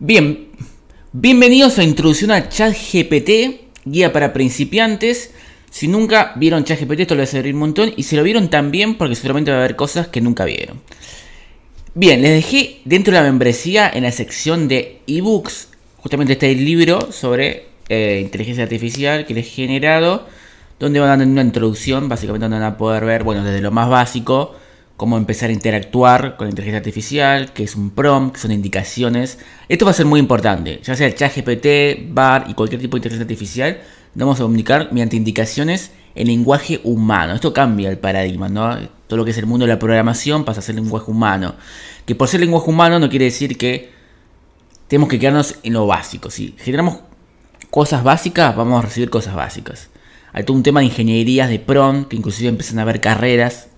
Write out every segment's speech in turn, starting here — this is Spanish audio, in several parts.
Bien, bienvenidos a Introducción a ChatGPT, guía para principiantes. Si nunca vieron ChatGPT, esto les va a servir un montón. Y si lo vieron también, porque seguramente va a haber cosas que nunca vieron. Bien, les dejé dentro de la membresía en la sección de ebooks. Justamente está el libro sobre eh, inteligencia artificial que les he generado. Donde van a tener una introducción, básicamente donde van a poder ver, bueno, desde lo más básico cómo empezar a interactuar con la inteligencia artificial, qué es un prompt, qué son indicaciones. Esto va a ser muy importante, ya sea el chat GPT, BAR y cualquier tipo de inteligencia artificial, vamos a comunicar mediante indicaciones en lenguaje humano. Esto cambia el paradigma, ¿no? Todo lo que es el mundo de la programación pasa a ser lenguaje humano. Que por ser lenguaje humano no quiere decir que tenemos que quedarnos en lo básico. Si generamos cosas básicas, vamos a recibir cosas básicas. Hay todo un tema de ingenierías de PROM. que inclusive empiezan a haber carreras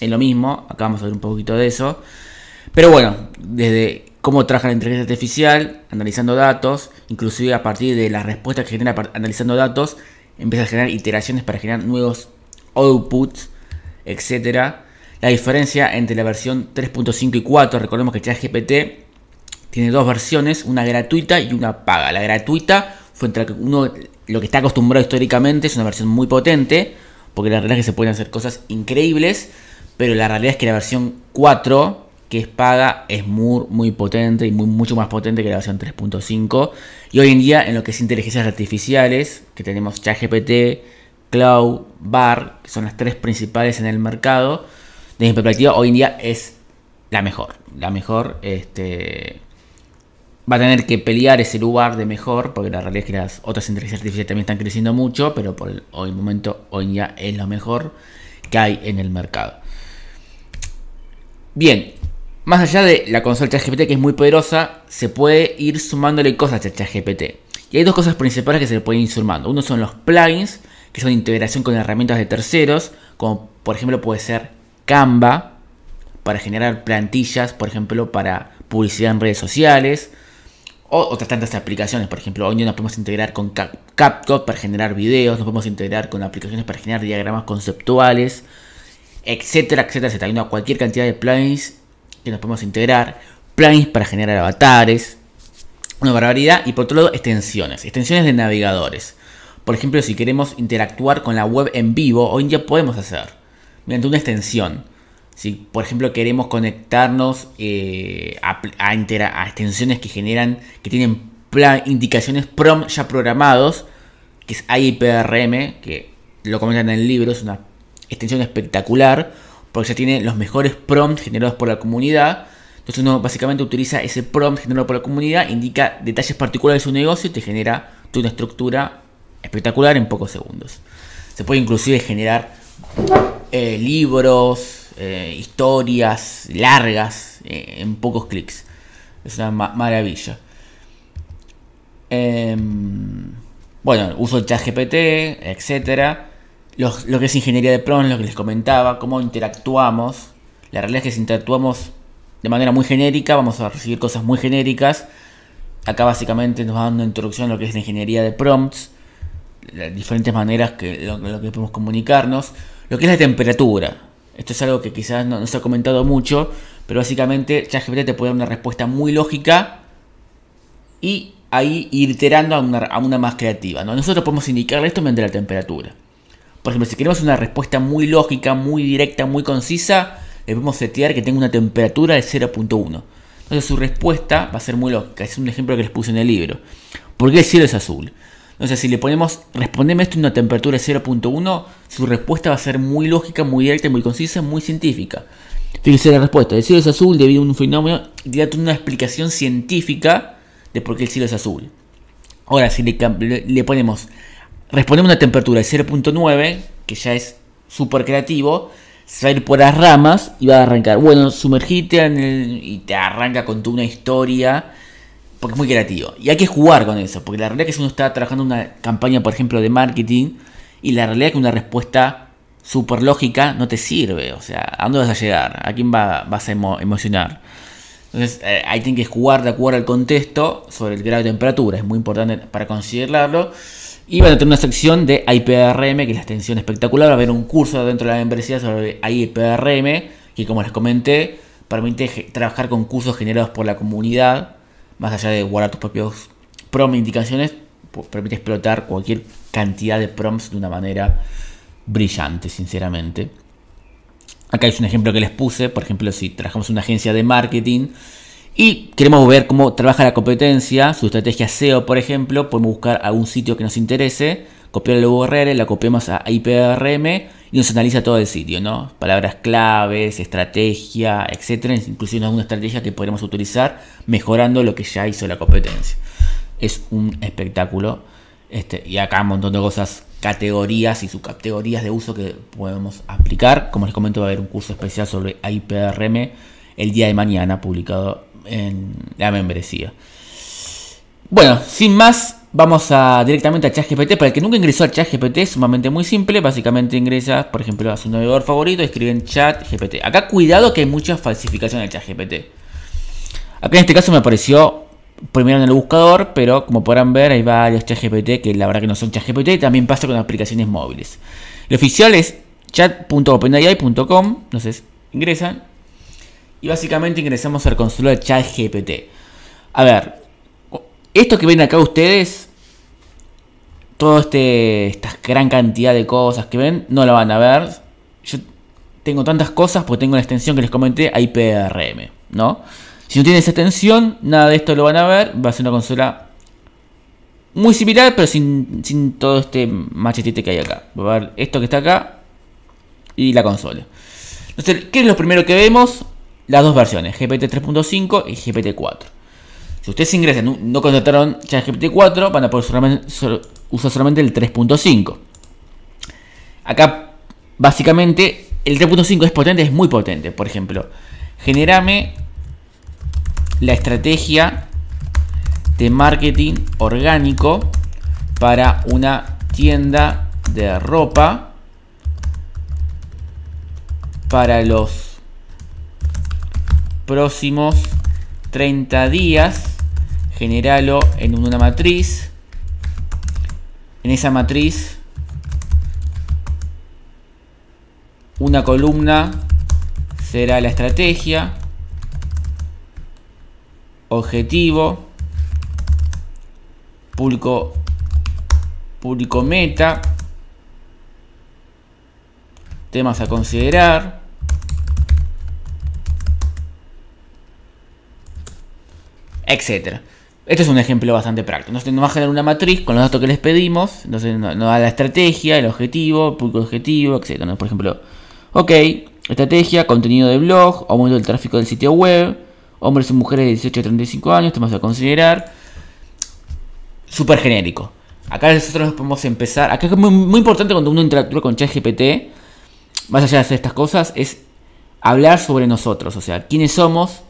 en lo mismo, acá vamos a ver un poquito de eso. Pero bueno, desde cómo trabaja la inteligencia artificial, analizando datos, inclusive a partir de las respuestas que genera analizando datos, empieza a generar iteraciones para generar nuevos outputs, etc. La diferencia entre la versión 3.5 y 4, recordemos que ChatGPT tiene dos versiones, una gratuita y una paga. La gratuita fue entre uno lo que está acostumbrado históricamente, es una versión muy potente, porque la verdad es que se pueden hacer cosas increíbles. Pero la realidad es que la versión 4, que es paga, es muy, muy potente y muy, mucho más potente que la versión 3.5. Y hoy en día, en lo que es inteligencias artificiales, que tenemos ChatGPT, Cloud, BAR, que son las tres principales en el mercado, desde mi perspectiva, hoy en día es la mejor. La mejor, este, Va a tener que pelear ese lugar de mejor, porque la realidad es que las otras inteligencias artificiales también están creciendo mucho, pero por el, momento, hoy en día es lo mejor que hay en el mercado. Bien, más allá de la consola ChatGPT que es muy poderosa, se puede ir sumándole cosas a ChatGPT. Y hay dos cosas principales que se le pueden ir sumando. Uno son los plugins, que son integración con herramientas de terceros, como por ejemplo puede ser Canva, para generar plantillas, por ejemplo, para publicidad en redes sociales, o otras tantas aplicaciones, por ejemplo, hoy nos podemos integrar con CapCut para generar videos, nos podemos integrar con aplicaciones para generar diagramas conceptuales, etcétera, etcétera, etcétera. Hay una cualquier cantidad de plugins que nos podemos integrar, plugins para generar avatares, una barbaridad. Y por otro lado, extensiones, extensiones de navegadores. Por ejemplo, si queremos interactuar con la web en vivo, hoy en día podemos hacer mediante una extensión. Si, por ejemplo, queremos conectarnos eh, a, a, extensiones que generan, que tienen indicaciones PROM ya programados, que es IPRM, que lo comentan en el libro, es una extensión espectacular porque ya tiene los mejores prompts generados por la comunidad. Entonces uno básicamente utiliza ese prompt generado por la comunidad, indica detalles particulares de su negocio y te genera una estructura espectacular en pocos segundos. Se puede inclusive generar eh, libros, eh, historias largas eh, en pocos clics. Es una maravilla. Em, bueno, uso chat el GPT etcétera lo que es ingeniería de prompts, lo que les comentaba, cómo interactuamos. La realidad es que si interactuamos de manera muy genérica, vamos a recibir cosas muy genéricas. Acá básicamente nos va dando introducción a lo que es la ingeniería de prompts, las diferentes maneras que lo, que podemos comunicarnos, lo que es la temperatura. Esto es algo que quizás no, se ha comentado mucho, pero básicamente ChatGPT te puede dar una respuesta muy lógica y ahí iterando a una, a una más creativa. ¿no? Nosotros podemos indicarle esto mediante la temperatura. Por ejemplo, si queremos una respuesta muy lógica, muy directa, muy concisa, debemos setear que tenga una temperatura de 0.1. Entonces su respuesta va a ser muy lógica. Es un ejemplo que les puse en el libro. ¿Por qué el cielo es azul? Entonces si le ponemos, respondeme esto en una temperatura de 0.1, su respuesta va a ser muy lógica, muy directa, muy concisa, muy científica. Fíjense la respuesta. El cielo es azul debido a un fenómeno. Date una explicación científica de por qué el cielo es azul. Ahora, si le, le ponemos responde a una temperatura de 0.9, que ya es súper creativo, se va a ir por las ramas y va a arrancar. Bueno, sumergite y te arranca con toda una historia, porque es muy creativo. Y hay que jugar con eso, porque la realidad es que uno está trabajando una campaña, por ejemplo, de marketing, y la realidad es que una respuesta súper lógica no te sirve. O sea, ¿a dónde vas a llegar? ¿A quién va, vas a emocionar? Entonces eh, ahí tienes que jugar de acuerdo al contexto sobre el grado de temperatura. Es muy importante para considerarlo. Y van a tener una sección de IPRM, que es la extensión espectacular. Va a haber un curso dentro de la membresía sobre IPRM, que como les comenté, permite trabajar con cursos generados por la comunidad, más allá de guardar tus propios prom e indicaciones, permite explotar cualquier cantidad de prompts de una manera brillante, sinceramente. Acá es un ejemplo que les puse, por ejemplo, si trabajamos en una agencia de marketing, y queremos ver cómo trabaja la competencia, su estrategia SEO, por ejemplo. Podemos buscar algún sitio que nos interese, copiar el URL, la copiamos a IPRM y nos analiza todo el sitio, ¿no? Palabras claves, estrategia, etcétera, inclusive alguna estrategia que podremos utilizar mejorando lo que ya hizo la competencia. Es un espectáculo. Este, y acá un montón de cosas, categorías y subcategorías de uso que podemos aplicar. Como les comento, va a haber un curso especial sobre IPRM el día de mañana, publicado en la membresía. Bueno, sin más, vamos a, directamente a ChatGPT. Para el que nunca ingresó a ChatGPT, es sumamente muy simple. Básicamente ingresas, por ejemplo, a su navegador favorito, escriben ChatGPT. Acá cuidado que hay mucha falsificación chat ChatGPT. Acá en este caso me apareció primero en el buscador, pero como podrán ver hay varios ChatGPT que la verdad que no son ChatGPT. También pasa con aplicaciones móviles. Lo oficial es chat.openai.com. Entonces ingresan y básicamente ingresamos al consola de ChatGPT. A ver, esto que ven acá ustedes, toda este, esta gran cantidad de cosas que ven, no la van a ver. Yo tengo tantas cosas porque tengo una extensión que les comenté a IPRM, ¿no? Si no tienen esa extensión, nada de esto lo van a ver. Va a ser una consola muy similar, pero sin, sin todo este machetete que hay acá. Va a ver esto que está acá y la consola. Entonces, ¿qué es lo primero que vemos? las dos versiones, GPT 3.5 y GPT 4. Si ustedes ingresan, no contrataron ChatGPT 4, van a poder usar solamente el 3.5. Acá, básicamente, el 3.5 es potente, es muy potente. Por ejemplo, generame la estrategia de marketing orgánico para una tienda de ropa para los próximos 30 días, generalo en una matriz. En esa matriz, una columna será la estrategia, objetivo, público, público meta, temas a considerar, etc. Este es un ejemplo bastante práctico. nos va a generar una matriz con los datos que les pedimos. Entonces nos da la estrategia, el objetivo, público objetivo, etc. Por ejemplo, ok, estrategia, contenido de blog, aumento del tráfico del sitio web, hombres y mujeres de 18 a 35 años, tenemos a considerar. Súper genérico. Acá nosotros podemos empezar. Acá es muy, muy importante cuando uno interactúa con ChatGPT, más allá de hacer estas cosas, es hablar sobre nosotros, o sea, quiénes somos,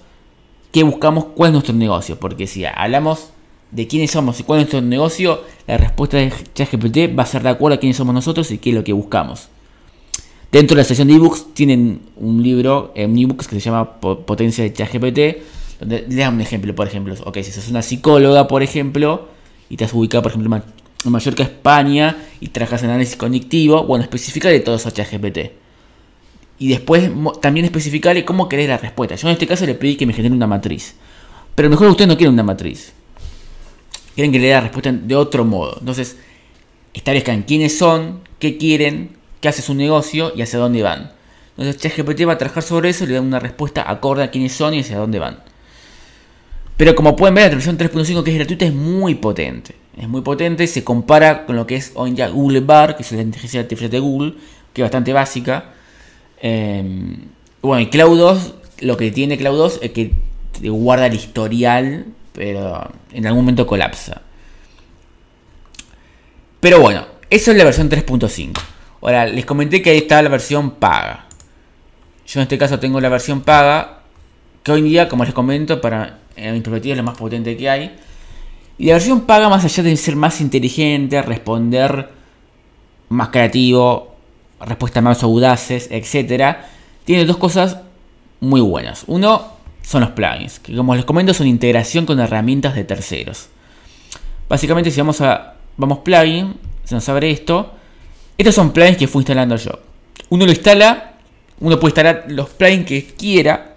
qué buscamos, cuál es nuestro negocio. Porque si hablamos de quiénes somos y cuál es nuestro negocio, la respuesta de ChatGPT va a ser de acuerdo a quiénes somos nosotros y qué es lo que buscamos. Dentro de la sección de ebooks tienen un libro, eh, un ebooks que se llama Potencia de ChatGPT, donde le da un ejemplo, por ejemplo. Ok, si sos una psicóloga, por ejemplo, y te has ubicado, por ejemplo, en Mallorca, España, y trabajas en análisis cognitivo, bueno, específica de todo eso a ChatGPT y después también especificarle cómo querés la respuesta. Yo en este caso le pedí que me genere una matriz. Pero mejor usted no quiere una matriz. Quieren que le dé la respuesta de otro modo. Entonces, establezcan quiénes son, qué quieren, qué hace su negocio y hacia dónde van. Entonces ChatGPT va a trabajar sobre eso le da una respuesta acorde a quiénes son y hacia dónde van. Pero como pueden ver, la versión 3.5 que es gratuita es muy potente. Es muy potente, se compara con lo que es hoy en día Google Bar, que es la inteligencia artificial de Google, que es bastante básica Em, bueno, y Cloud 2, lo que tiene Cloud 2 es que guarda el historial, pero en algún momento colapsa. Pero bueno, eso es la versión 3.5. Ahora, les comenté que ahí está la versión paga. Yo en este caso tengo la versión paga, que hoy en día, como les comento, para mis eh, mi es la más potente que hay. Y la versión paga, más allá de ser más inteligente, responder más creativo, respuesta más audaces, etcétera, Tiene dos cosas muy buenas. Uno son los plugins, que como les comento son integración con herramientas de terceros. Básicamente si vamos a vamos plugin, se nos abre esto. Estos son plugins que fui instalando yo. Uno lo instala, uno puede instalar los plugins que quiera.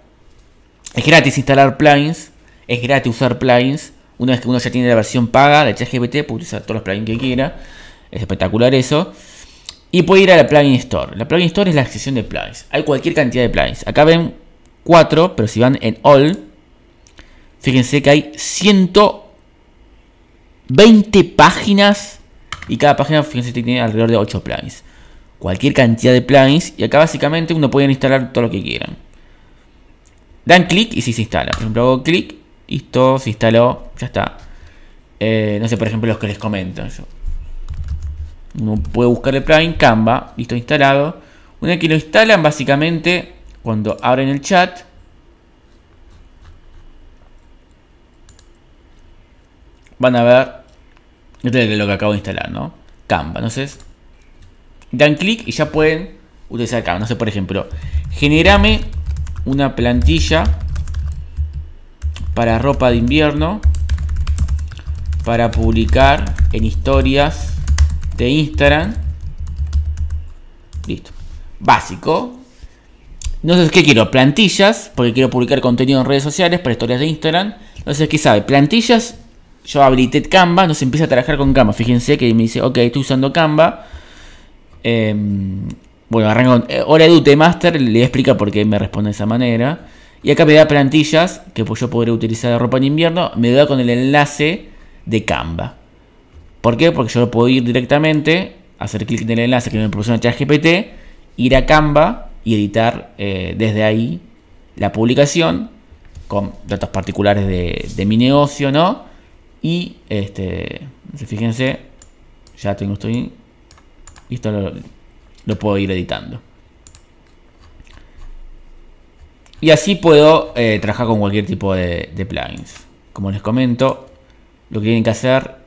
Es gratis instalar plugins, es gratis usar plugins. Una vez que uno ya tiene la versión paga de ChatGPT, puede usar todos los plugins que quiera. Es espectacular eso. Y puede ir a la plugin store. La plugin store es la sección de plugins. Hay cualquier cantidad de plugins. Acá ven 4, pero si van en all, fíjense que hay 120 páginas. Y cada página, fíjense, que tiene alrededor de 8 plugins. Cualquier cantidad de plugins. Y acá básicamente uno puede instalar todo lo que quieran. Dan clic y si se instala. Por ejemplo, hago clic. y todo se instaló. Ya está. Eh, no sé, por ejemplo, los que les comento. Yo uno puede buscar el plugin Canva, listo instalado. Una vez que lo instalan, básicamente, cuando abren el chat, van a ver este lo que acabo de instalar, ¿no? Canva. Entonces, dan clic y ya pueden utilizar Canva. No sé, por ejemplo, generame una plantilla para ropa de invierno para publicar en historias de Instagram. Listo. Básico. No sé ¿qué quiero? Plantillas, porque quiero publicar contenido en redes sociales para historias de Instagram. Entonces, ¿qué sabe? Plantillas. Yo habilité Canva, se empieza a trabajar con Canva. Fíjense que me dice, ok, estoy usando Canva. Em, bueno, arranco con eh, de UT Master, le explica por qué me responde de esa manera. Y acá me da plantillas que pues yo podré utilizar de ropa en invierno. Me da con el enlace de Canva. ¿Por qué? Porque yo puedo ir directamente, hacer clic en el enlace que me proporciona ChatGPT, ir a Canva y editar eh, desde ahí la publicación con datos particulares de, mi negocio, ¿no? Y este, fíjense, ya tengo esto y esto lo, puedo ir editando. Y así puedo eh, trabajar con cualquier tipo de, de plugins. Como les comento, lo que tienen que hacer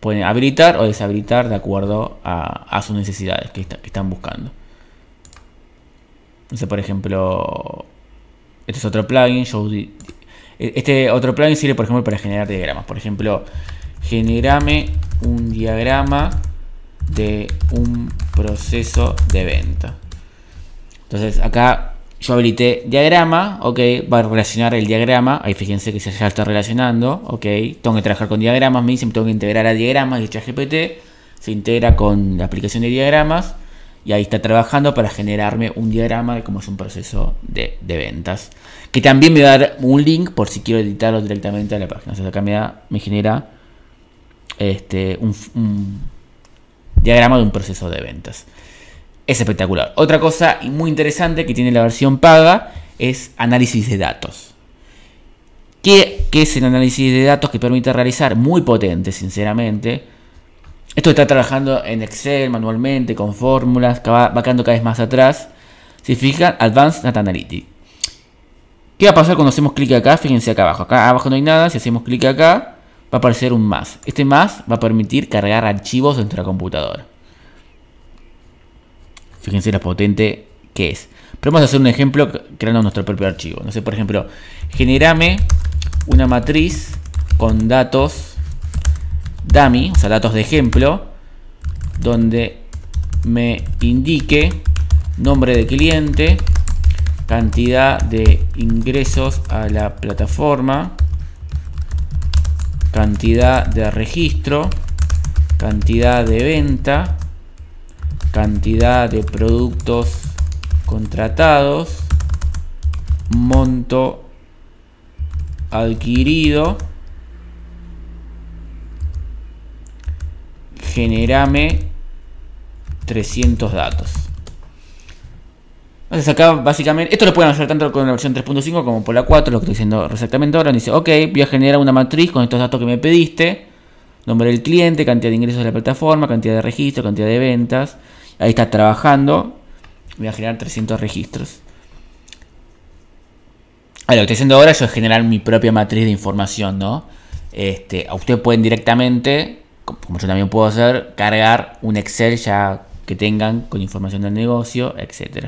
pueden habilitar o deshabilitar de acuerdo a, sus necesidades que, están buscando. entonces por ejemplo, este es otro plugin. este otro plugin sirve, por ejemplo, para generar diagramas. Por ejemplo, generame un diagrama de un proceso de venta. Entonces, acá yo habilité diagrama, ok, va a relacionar el diagrama, ahí fíjense que ya está relacionando, ok, tengo que trabajar con diagramas, me dicen, tengo que integrar a diagramas y GPT, se integra con la aplicación de diagramas y ahí está trabajando para generarme un diagrama de cómo es un proceso de, ventas, que también me va a dar un link por si quiero editarlo directamente a la página, o sea, acá me, genera este, un diagrama de un proceso de ventas es espectacular. Otra cosa muy interesante que tiene la versión paga es análisis de datos. ¿Qué, es el análisis de datos que permite realizar? Muy potente, sinceramente. Esto está trabajando en Excel manualmente, con fórmulas, va, va cada vez más atrás. Si fijan, Advanced Data Analytics. ¿Qué va a pasar cuando hacemos clic acá? Fíjense acá abajo. Acá abajo no hay nada. Si hacemos clic acá, va a aparecer un más. Este más va a permitir cargar archivos de nuestra computadora. Fíjense lo potente que es. Pero vamos a hacer un ejemplo creando nuestro propio archivo. No sé, por ejemplo, generame una matriz con datos dummy, o sea, datos de ejemplo, donde me indique nombre de cliente, cantidad de ingresos a la plataforma, cantidad de registro, cantidad de venta, cantidad de productos contratados, monto adquirido, generame 300 datos. Entonces acá básicamente, esto lo pueden hacer tanto con la versión 3.5 como por la 4, lo que estoy diciendo exactamente ahora. Dice, ok, voy a generar una matriz con estos datos que me pediste. Nombre del cliente, cantidad de ingresos de la plataforma, cantidad de registro, cantidad de ventas. Ahí está trabajando. Voy a generar 300 registros. Ahora, lo que estoy haciendo ahora yo es generar mi propia matriz de información, ¿no? Este, ustedes pueden directamente, como yo también puedo hacer, cargar un Excel ya que tengan con información del negocio, etc.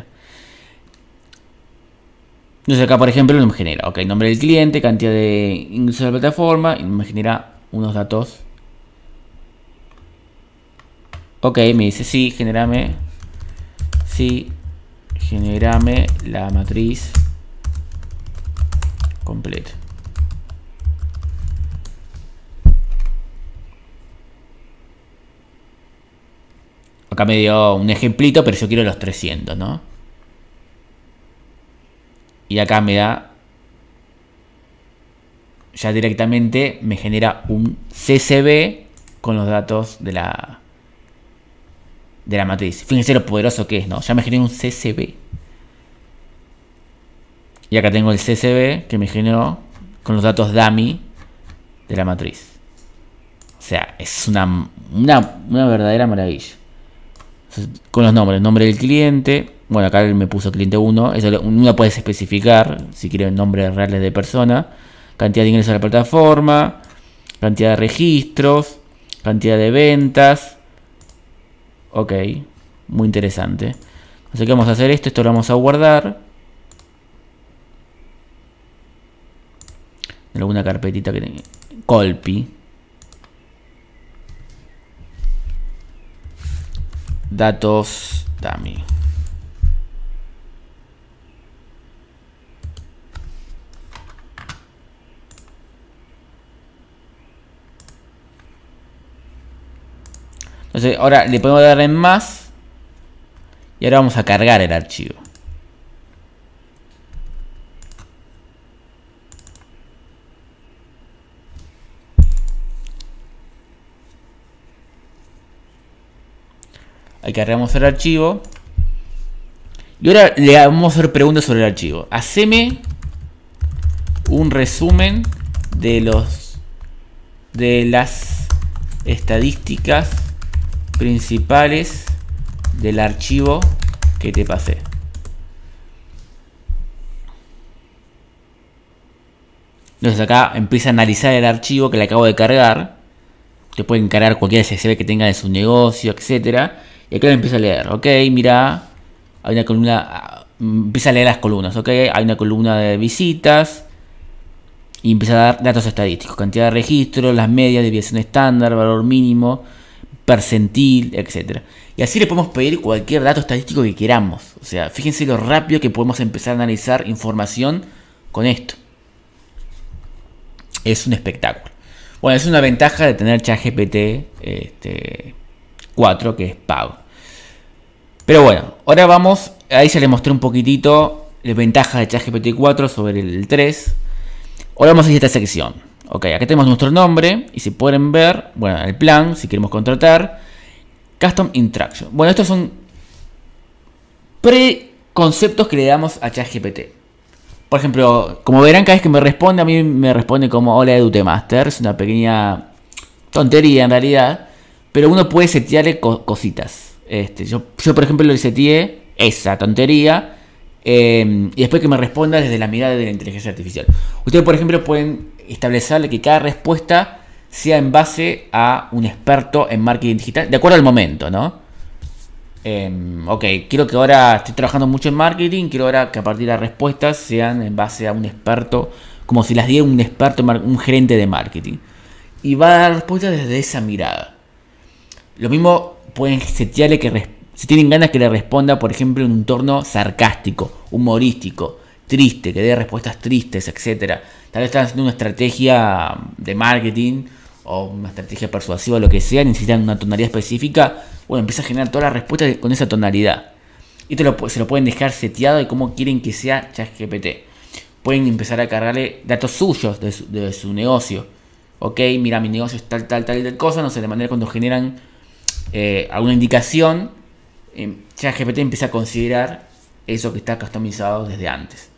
Entonces acá, por ejemplo, me genera, ok, nombre del cliente, cantidad de ingresos de la plataforma, y me genera unos datos Ok, me dice sí, generame. Sí, generame la matriz completa. Acá me dio un ejemplito, pero yo quiero los 300, ¿no? Y acá me da... Ya directamente me genera un CCB con los datos de la, de la matriz. Fíjense lo poderoso que es, ¿no? Ya me generé un CCB. Y acá tengo el CCB que me generó con los datos dummy de la matriz. O sea, es una, una, verdadera maravilla. con los nombres, nombre del cliente. Bueno, acá me puso cliente 1. Eso lo, puedes especificar si quieres nombres reales de persona. Cantidad de ingresos a la plataforma. Cantidad de registros. Cantidad de ventas Ok, muy interesante. Así que vamos a hacer esto, esto lo vamos a guardar. En alguna carpetita que tenga. Colpi. Datos dummy. Entonces ahora le podemos dar en más. Y ahora vamos a cargar el archivo. Ahí cargamos el archivo. Y ahora le vamos a hacer preguntas sobre el archivo. Haceme un resumen de los de las estadísticas principales del archivo que te pasé. Entonces acá empieza a analizar el archivo que le acabo de cargar. Te pueden cargar cualquier CSV que tenga de su negocio, etcétera, Y acá empieza a leer, ok, mira, hay una columna, mm, empieza a leer las columnas, ok, hay una columna de visitas. Y empieza a dar datos estadísticos, cantidad de registros, las medias, desviación estándar, valor mínimo, percentil, etcétera. Y así le podemos pedir cualquier dato estadístico que queramos. O sea, fíjense lo rápido que podemos empezar a analizar información con esto. Es un espectáculo. Bueno, es una ventaja de tener ChatGPT este, 4 que es pago. Pero bueno, ahora vamos, ahí ya les mostré un poquitito las ventajas de ChatGPT 4 sobre el 3. Ahora vamos a esta sección. Ok, acá tenemos nuestro nombre y si pueden ver, bueno, el plan, si queremos contratar, Custom Interaction. Bueno, estos son preconceptos que le damos a ChatGPT. Por ejemplo, como verán, cada vez que me responde, a mí me responde como hola EduTemaster. Es una pequeña tontería en realidad, pero uno puede setearle cositas. Este, yo, por ejemplo, le seteé esa tontería em, y después que me responda desde la mirada de la inteligencia artificial. Ustedes, por ejemplo, pueden establecerle que cada respuesta sea en base a un experto en marketing digital, de acuerdo al momento, ¿no? Em, ok, quiero que ahora esté trabajando mucho en marketing, quiero ahora que a partir de las respuestas sean en base a un experto, como si las diera un experto, un gerente de marketing. Y va a dar respuestas desde esa mirada. Lo mismo pueden setearle que si tienen ganas que le responda, por ejemplo, en un torno sarcástico, humorístico, triste, que dé respuestas tristes, etcétera, Tal vez están haciendo una estrategia de marketing o una estrategia persuasiva, o lo que sea, necesitan una tonalidad específica. Bueno, empieza a generar todas las respuestas con esa tonalidad. Y te se lo pueden dejar seteado de cómo quieren que sea ChatGPT. Pueden empezar a cargarle datos suyos de su, negocio. Ok, mira, mi negocio es tal, tal, tal y tal cosa. No sé, de manera cuando generan eh, alguna indicación, em, ChatGPT empieza a considerar eso que está customizado desde antes.